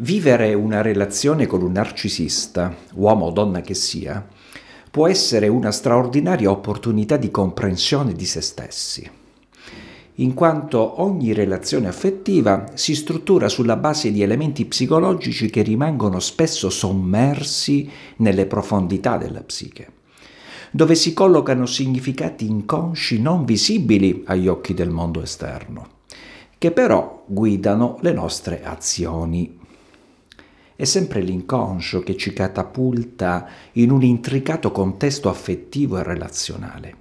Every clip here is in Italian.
Vivere una relazione con un narcisista, uomo o donna che sia, può essere una straordinaria opportunità di comprensione di se stessi, in quanto ogni relazione affettiva si struttura sulla base di elementi psicologici che rimangono spesso sommersi nelle profondità della psiche, dove si collocano significati inconsci non visibili agli occhi del mondo esterno, che però guidano le nostre azioni è sempre l'inconscio che ci catapulta in un intricato contesto affettivo e relazionale.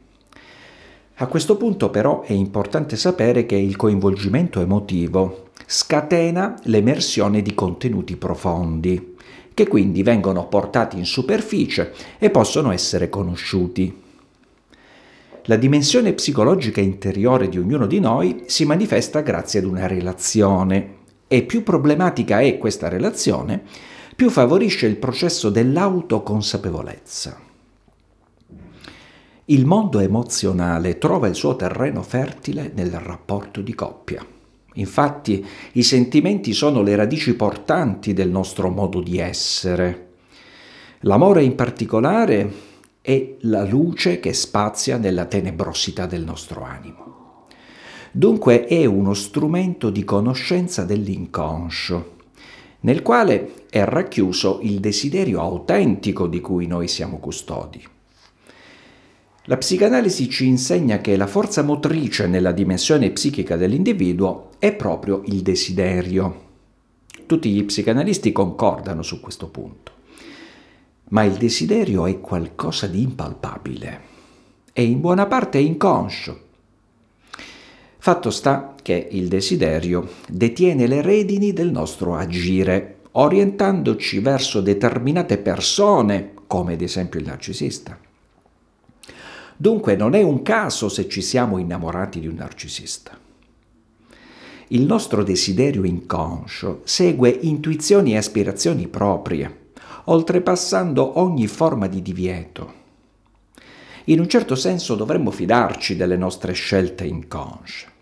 A questo punto però è importante sapere che il coinvolgimento emotivo scatena l'emersione di contenuti profondi, che quindi vengono portati in superficie e possono essere conosciuti. La dimensione psicologica interiore di ognuno di noi si manifesta grazie ad una relazione, e più problematica è questa relazione, più favorisce il processo dell'autoconsapevolezza. Il mondo emozionale trova il suo terreno fertile nel rapporto di coppia. Infatti i sentimenti sono le radici portanti del nostro modo di essere. L'amore in particolare è la luce che spazia nella tenebrosità del nostro animo. Dunque è uno strumento di conoscenza dell'inconscio, nel quale è racchiuso il desiderio autentico di cui noi siamo custodi. La psicanalisi ci insegna che la forza motrice nella dimensione psichica dell'individuo è proprio il desiderio. Tutti gli psicanalisti concordano su questo punto. Ma il desiderio è qualcosa di impalpabile È in buona parte inconscio, Fatto sta che il desiderio detiene le redini del nostro agire, orientandoci verso determinate persone, come ad esempio il narcisista. Dunque non è un caso se ci siamo innamorati di un narcisista. Il nostro desiderio inconscio segue intuizioni e aspirazioni proprie, oltrepassando ogni forma di divieto. In un certo senso dovremmo fidarci delle nostre scelte inconsce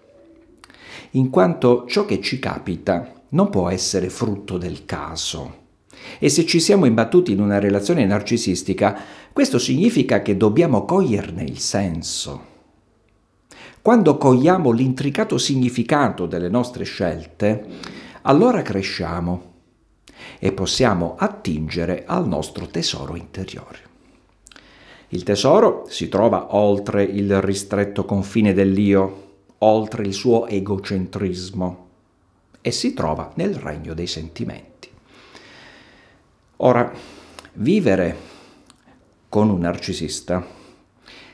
in quanto ciò che ci capita non può essere frutto del caso. E se ci siamo imbattuti in una relazione narcisistica, questo significa che dobbiamo coglierne il senso. Quando cogliamo l'intricato significato delle nostre scelte, allora cresciamo e possiamo attingere al nostro tesoro interiore. Il tesoro si trova oltre il ristretto confine dell'io, oltre il suo egocentrismo e si trova nel regno dei sentimenti. Ora, vivere con un narcisista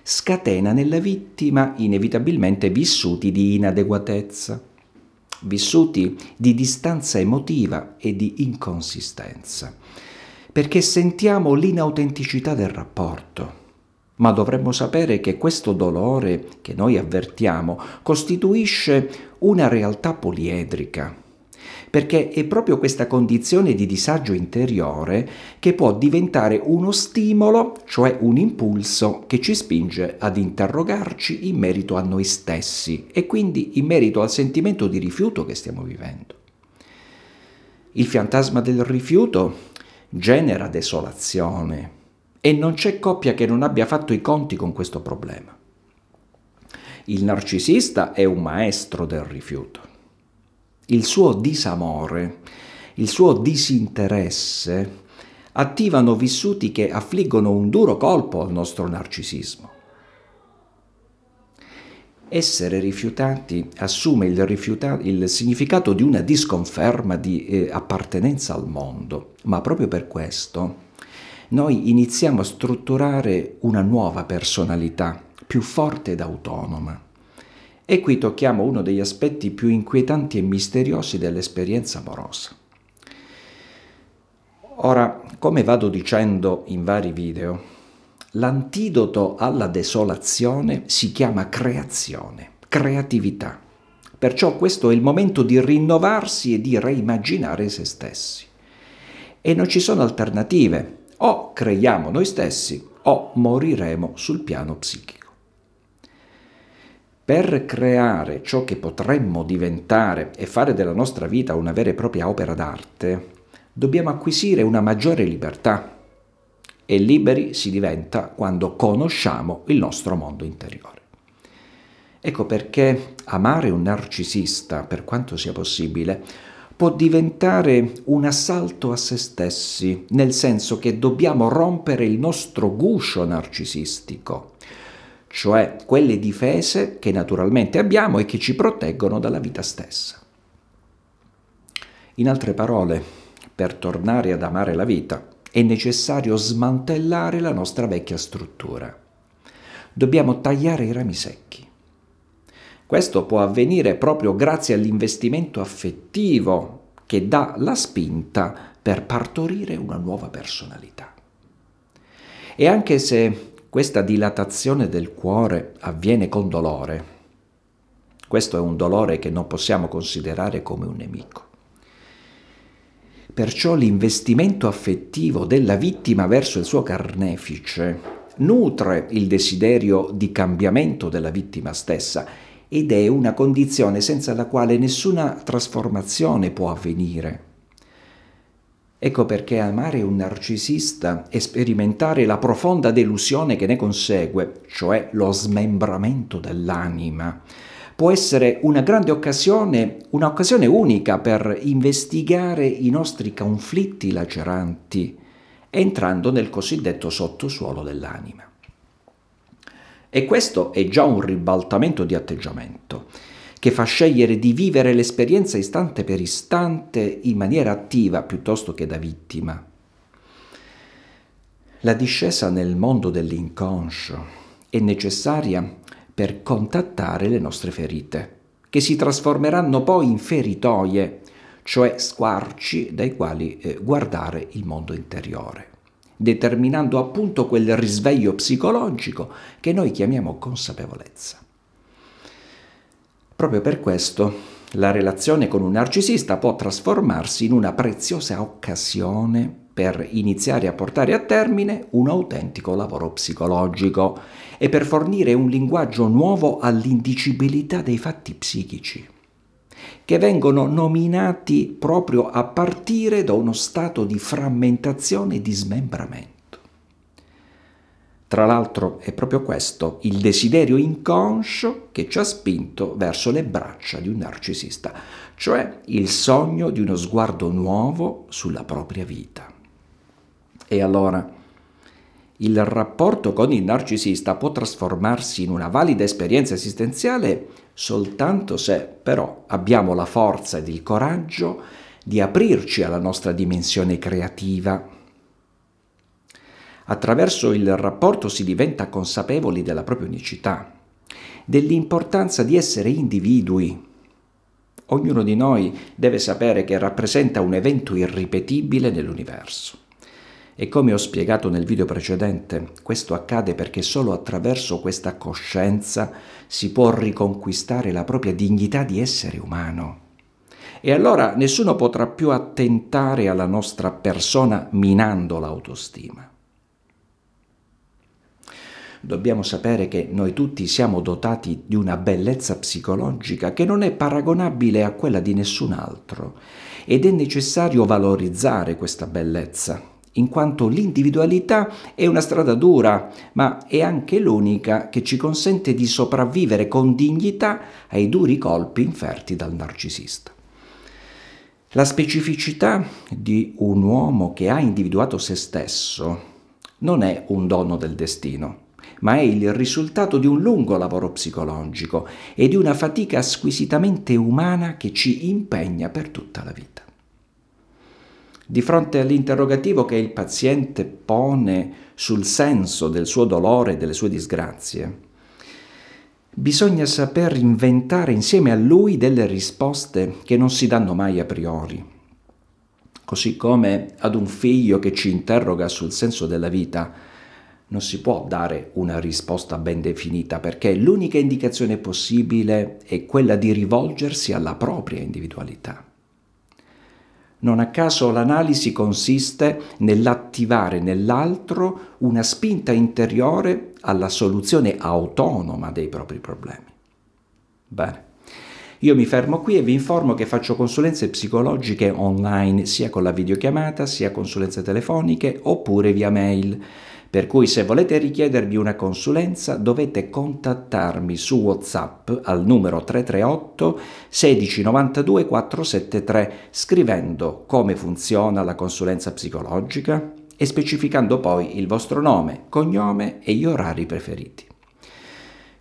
scatena nella vittima inevitabilmente vissuti di inadeguatezza, vissuti di distanza emotiva e di inconsistenza, perché sentiamo l'inautenticità del rapporto ma dovremmo sapere che questo dolore che noi avvertiamo costituisce una realtà poliedrica, perché è proprio questa condizione di disagio interiore che può diventare uno stimolo, cioè un impulso che ci spinge ad interrogarci in merito a noi stessi e quindi in merito al sentimento di rifiuto che stiamo vivendo. Il fantasma del rifiuto genera desolazione, e non c'è coppia che non abbia fatto i conti con questo problema. Il narcisista è un maestro del rifiuto. Il suo disamore, il suo disinteresse attivano vissuti che affliggono un duro colpo al nostro narcisismo. Essere rifiutati assume il, rifiuta il, significato di una disconferma di eh, appartenenza al mondo, ma proprio per questo noi iniziamo a strutturare una nuova personalità, più forte ed autonoma. E qui tocchiamo uno degli aspetti più inquietanti e misteriosi dell'esperienza amorosa. Ora, come vado dicendo in vari video, l'antidoto alla desolazione si chiama creazione, creatività. Perciò questo è il momento di rinnovarsi e di reimmaginare se stessi. E non ci sono alternative, o creiamo noi stessi o moriremo sul piano psichico. Per creare ciò che potremmo diventare e fare della nostra vita una vera e propria opera d'arte, dobbiamo acquisire una maggiore libertà e liberi si diventa quando conosciamo il nostro mondo interiore. Ecco perché amare un narcisista, per quanto sia possibile, può diventare un assalto a se stessi, nel senso che dobbiamo rompere il nostro guscio narcisistico, cioè quelle difese che naturalmente abbiamo e che ci proteggono dalla vita stessa. In altre parole, per tornare ad amare la vita, è necessario smantellare la nostra vecchia struttura. Dobbiamo tagliare i rami secchi questo può avvenire proprio grazie all'investimento affettivo che dà la spinta per partorire una nuova personalità. E anche se questa dilatazione del cuore avviene con dolore, questo è un dolore che non possiamo considerare come un nemico. Perciò l'investimento affettivo della vittima verso il suo carnefice nutre il desiderio di cambiamento della vittima stessa ed è una condizione senza la quale nessuna trasformazione può avvenire. Ecco perché amare un narcisista e sperimentare la profonda delusione che ne consegue, cioè lo smembramento dell'anima, può essere una grande occasione, un'occasione unica per investigare i nostri conflitti laceranti, entrando nel cosiddetto sottosuolo dell'anima. E questo è già un ribaltamento di atteggiamento che fa scegliere di vivere l'esperienza istante per istante in maniera attiva piuttosto che da vittima. La discesa nel mondo dell'inconscio è necessaria per contattare le nostre ferite, che si trasformeranno poi in feritoie, cioè squarci dai quali eh, guardare il mondo interiore determinando appunto quel risveglio psicologico che noi chiamiamo consapevolezza. Proprio per questo la relazione con un narcisista può trasformarsi in una preziosa occasione per iniziare a portare a termine un autentico lavoro psicologico e per fornire un linguaggio nuovo all'indicibilità dei fatti psichici che vengono nominati proprio a partire da uno stato di frammentazione e di smembramento. Tra l'altro è proprio questo il desiderio inconscio che ci ha spinto verso le braccia di un narcisista, cioè il sogno di uno sguardo nuovo sulla propria vita. E allora, il rapporto con il narcisista può trasformarsi in una valida esperienza esistenziale soltanto se però abbiamo la forza ed il coraggio di aprirci alla nostra dimensione creativa. Attraverso il rapporto si diventa consapevoli della propria unicità, dell'importanza di essere individui. Ognuno di noi deve sapere che rappresenta un evento irripetibile nell'universo. E come ho spiegato nel video precedente, questo accade perché solo attraverso questa coscienza si può riconquistare la propria dignità di essere umano. E allora nessuno potrà più attentare alla nostra persona minando l'autostima. Dobbiamo sapere che noi tutti siamo dotati di una bellezza psicologica che non è paragonabile a quella di nessun altro ed è necessario valorizzare questa bellezza in quanto l'individualità è una strada dura, ma è anche l'unica che ci consente di sopravvivere con dignità ai duri colpi inferti dal narcisista. La specificità di un uomo che ha individuato se stesso non è un dono del destino, ma è il risultato di un lungo lavoro psicologico e di una fatica squisitamente umana che ci impegna per tutta la vita. Di fronte all'interrogativo che il paziente pone sul senso del suo dolore e delle sue disgrazie, bisogna saper inventare insieme a lui delle risposte che non si danno mai a priori. Così come ad un figlio che ci interroga sul senso della vita, non si può dare una risposta ben definita perché l'unica indicazione possibile è quella di rivolgersi alla propria individualità. Non a caso l'analisi consiste nell'attivare nell'altro una spinta interiore alla soluzione autonoma dei propri problemi. Bene. Io mi fermo qui e vi informo che faccio consulenze psicologiche online sia con la videochiamata sia consulenze telefoniche oppure via mail per cui se volete richiedervi una consulenza dovete contattarmi su WhatsApp al numero 338 1692 473 scrivendo come funziona la consulenza psicologica e specificando poi il vostro nome, cognome e gli orari preferiti.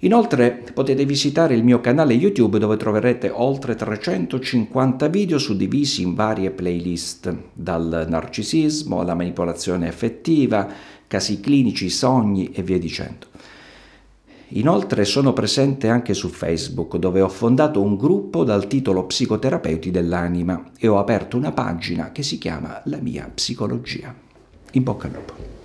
Inoltre potete visitare il mio canale YouTube dove troverete oltre 350 video suddivisi in varie playlist, dal narcisismo alla manipolazione effettiva, casi clinici, sogni e via dicendo. Inoltre sono presente anche su Facebook dove ho fondato un gruppo dal titolo Psicoterapeuti dell'anima e ho aperto una pagina che si chiama La mia psicologia. In bocca al lupo.